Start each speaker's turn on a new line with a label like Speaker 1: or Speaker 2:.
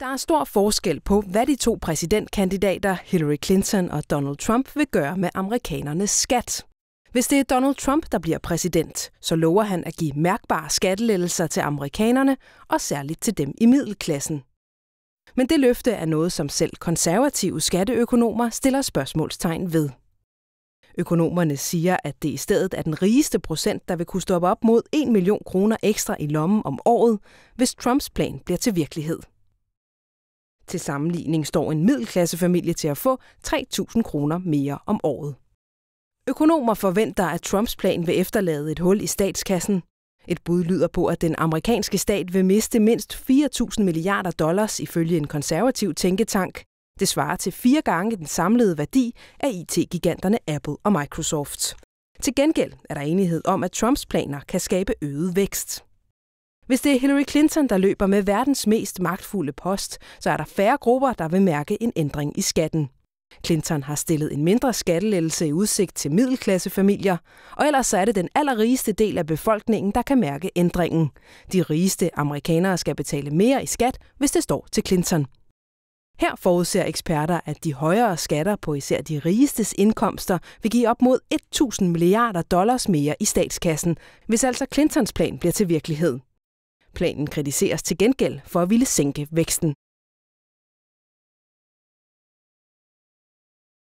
Speaker 1: Der er stor forskel på, hvad de to præsidentkandidater Hillary Clinton og Donald Trump vil gøre med amerikanernes skat. Hvis det er Donald Trump, der bliver præsident, så lover han at give mærkbare skattelettelser til amerikanerne og særligt til dem i middelklassen. Men det løfte er noget, som selv konservative skatteøkonomer stiller spørgsmålstegn ved. Økonomerne siger, at det i stedet er den rigeste procent, der vil kunne stoppe op mod 1 million kroner ekstra i lommen om året, hvis Trumps plan bliver til virkelighed. Til sammenligning står en middelklassefamilie til at få 3.000 kroner mere om året. Økonomer forventer, at Trumps plan vil efterlade et hul i statskassen. Et bud lyder på, at den amerikanske stat vil miste mindst 4.000 milliarder dollars ifølge en konservativ tænketank. Det svarer til fire gange den samlede værdi af IT-giganterne Apple og Microsoft. Til gengæld er der enighed om, at Trumps planer kan skabe øget vækst. Hvis det er Hillary Clinton, der løber med verdens mest magtfulde post, så er der færre grupper, der vil mærke en ændring i skatten. Clinton har stillet en mindre skattelettelse i udsigt til middelklassefamilier, og ellers så er det den allerrigeste del af befolkningen, der kan mærke ændringen. De rigeste amerikanere skal betale mere i skat, hvis det står til Clinton. Her forudser eksperter, at de højere skatter på især de rigestes indkomster vil give op mod 1.000 milliarder dollars mere i statskassen, hvis altså Clintons plan bliver til virkelighed. Planen kritiseres til gengæld for at ville sænke væksten.